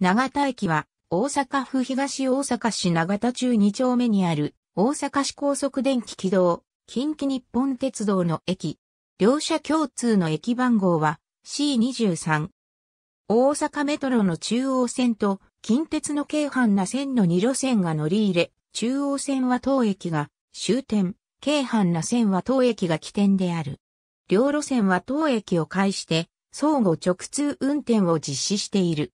長田駅は、大阪府東大阪市長田中2丁目にある、大阪市高速電気軌道、近畿日本鉄道の駅。両社共通の駅番号は C23。大阪メトロの中央線と近鉄の京阪な線の2路線が乗り入れ、中央線は当駅が終点、京阪な線は当駅が起点である。両路線は当駅を介して相互直通運転を実施している。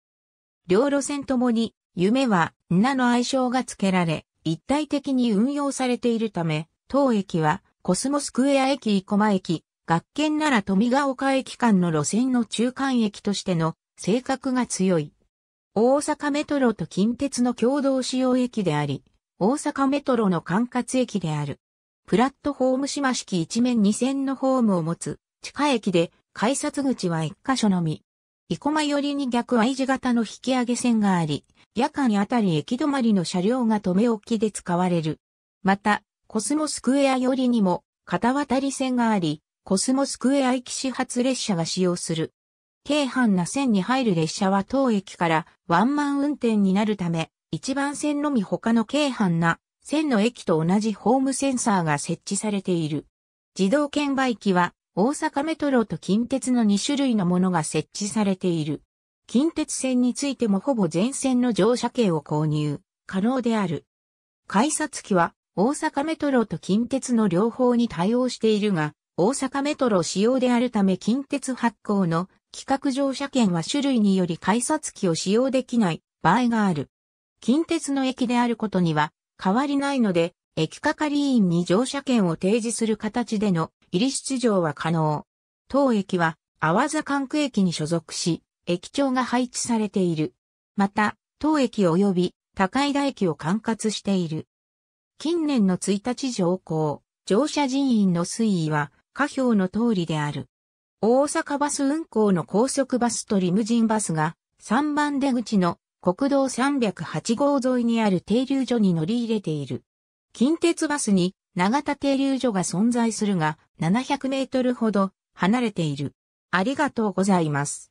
両路線ともに、夢は、なの愛称が付けられ、一体的に運用されているため、当駅は、コスモスクエア駅生駒駅、学研なら富ヶ丘駅間の路線の中間駅としての性格が強い。大阪メトロと近鉄の共同使用駅であり、大阪メトロの管轄駅である。プラットホーム島式一面二線のホームを持つ地下駅で改札口は一箇所のみ。生駒寄りに逆 I 字型の引き上げ線があり、夜間あたり駅止まりの車両が止め置きで使われる。また、コスモスクエア寄りにも片渡り線があり、コスモスクエア駅始発列車が使用する。京阪な線に入る列車は当駅からワンマン運転になるため、一番線のみ他の京阪な線の駅と同じホームセンサーが設置されている。自動券売機は大阪メトロと近鉄の2種類のものが設置されている。近鉄線についてもほぼ全線の乗車券を購入、可能である。改札機は大阪メトロと近鉄の両方に対応しているが、大阪メトロ使用であるため近鉄発行の企画乗車券は種類により改札機を使用できない場合がある。近鉄の駅であることには変わりないので、駅係員に乗車券を提示する形での入り出場は可能。当駅は、阿波座管区駅に所属し、駅長が配置されている。また、当駅及び高井田駅を管轄している。近年の1日上降、乗車人員の推移は、下表の通りである。大阪バス運行の高速バスとリムジンバスが、3番出口の国道308号沿いにある停留所に乗り入れている。近鉄バスに長田停留所が存在するが、700メートルほど離れている。ありがとうございます。